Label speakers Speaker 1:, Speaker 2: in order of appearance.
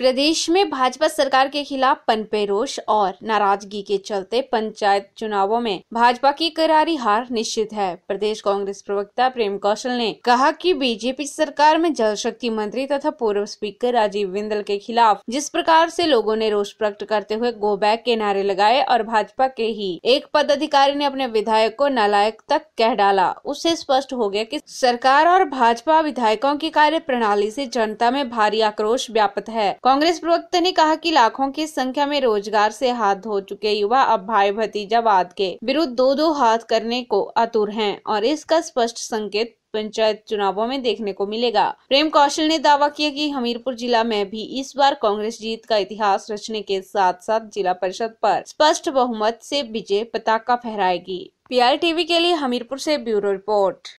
Speaker 1: प्रदेश में भाजपा सरकार के खिलाफ पनपे रोष और नाराजगी के चलते पंचायत चुनावों में भाजपा की करारी हार निश्चित है प्रदेश कांग्रेस प्रवक्ता प्रेम कौशल ने कहा कि बीजेपी सरकार में जल शक्ति मंत्री तथा पूर्व स्पीकर राजीव बिंदल के खिलाफ जिस प्रकार से लोगों ने रोष प्रकट करते हुए गो बैक के नारे लगाए और भाजपा के ही एक पदाधिकारी ने अपने विधायक को नालायक तक कह डाला उससे स्पष्ट हो गया की सरकार और भाजपा विधायकों की कार्य प्रणाली जनता में भारी आक्रोश व्याप्त है कांग्रेस प्रवक्ता ने कहा कि लाखों की संख्या में रोजगार से हाथ धो चुके युवा अब भाई भतीजावाद के विरुद्ध दो दो हाथ करने को आतुर हैं और इसका स्पष्ट संकेत पंचायत चुनावों में देखने को मिलेगा प्रेम कौशल ने दावा किया कि हमीरपुर जिला में भी इस बार कांग्रेस जीत का इतिहास रचने के साथ साथ जिला परिषद पर स्पष्ट बहुमत से विजय पताका फहराएगी पीआर टीवी के लिए हमीरपुर से ब्यूरो रिपोर्ट